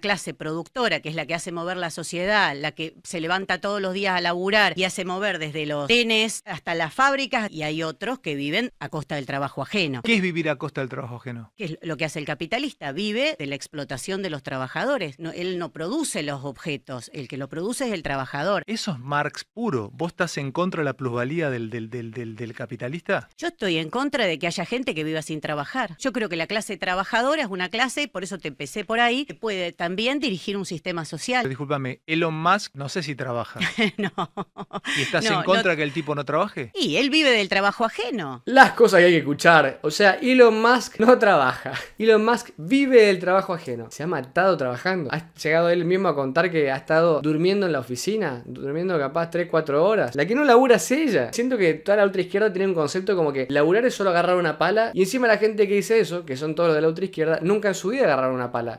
clase productora, que es la que hace mover la sociedad, la que se levanta todos los días a laburar y hace mover desde los tenes hasta las fábricas, y hay otros que viven a costa del trabajo ajeno. ¿Qué es vivir a costa del trabajo ajeno? ¿Qué es lo que hace el capitalista? Vive de la explotación de los trabajadores. él no produce los objetos, el que lo produce es el trabajador. Eso es Marx puro. ¿Vos estás en contra de la plusvalía del, del, capitalista? Yo estoy en contra de que haya gente que viva sin trabajar. Yo creo que la clase trabajadora es una clase, por eso te empecé por ahí, que puede también dirigir un sistema social. Eh, discúlpame, Elon Musk no sé si trabaja. no. ¿Y estás en contra que el tipo no trabaje? Y él vive del trabajo ajeno. Las cosas que hay que escuchar. O sea, Elon Musk no trabaja. Elon Musk vive del trabajo ajeno. Se ha matado trabajando. Ha llegado él mismo a contar que ha estado durmiendo en la oficina, durmiendo capaz 3, 4 horas. La que no labura es ella. Siento que toda la ultra izquierda tiene un concepto como que laburar es solo agarrar una pala. Y encima la gente que dice eso, que son todos los de la ultra izquierda, nunca en su vida agarraron una pala.